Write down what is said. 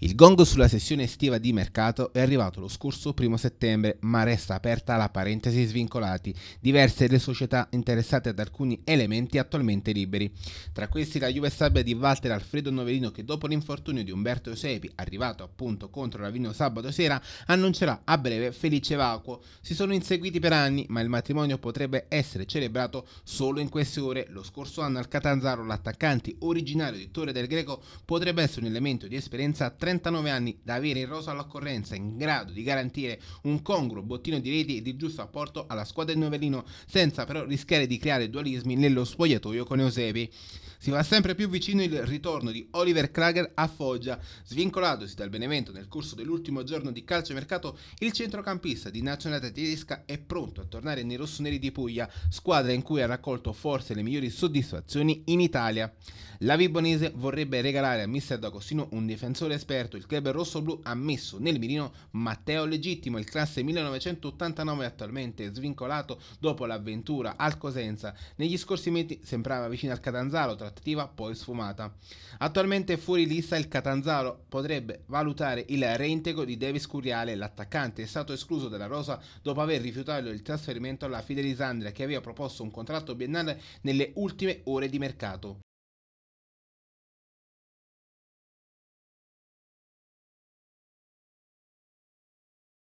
Il gongo sulla sessione estiva di mercato è arrivato lo scorso 1 settembre, ma resta aperta la parentesi svincolati, diverse le società interessate ad alcuni elementi attualmente liberi. Tra questi la Juve Stabia di Walter Alfredo Novelino che dopo l'infortunio di Umberto Sepi, arrivato appunto contro Ravino sabato sera, annuncerà a breve Felice Vacuo. Si sono inseguiti per anni, ma il matrimonio potrebbe essere celebrato solo in queste ore. Lo scorso anno al Catanzaro l'attaccante originario di Torre del Greco potrebbe essere un elemento di esperienza tra 39 anni da avere in rosa all'occorrenza in grado di garantire un congruo bottino di reti e di giusto apporto alla squadra di Novellino senza però rischiare di creare dualismi nello spogliatoio con Eusebi. Si va sempre più vicino il ritorno di Oliver Krager a Foggia. Svincolatosi dal Benevento nel corso dell'ultimo giorno di calciomercato, il centrocampista di nazionale tedesca è pronto a tornare nei rossoneri di Puglia, squadra in cui ha raccolto forse le migliori soddisfazioni in Italia. La Vibonese vorrebbe regalare a mister D'Agostino un difensore esperto. Il club rossoblu ha messo nel mirino Matteo Legittimo, il classe 1989 attualmente svincolato dopo l'avventura al Cosenza. Negli scorsi mesi sembrava vicino al Catanzaro tra attiva poi sfumata. Attualmente fuori lista il Catanzaro potrebbe valutare il reintegro di Davis Curiale, l'attaccante è stato escluso dalla rosa dopo aver rifiutato il trasferimento alla Fidelisandria che aveva proposto un contratto biennale nelle ultime ore di mercato.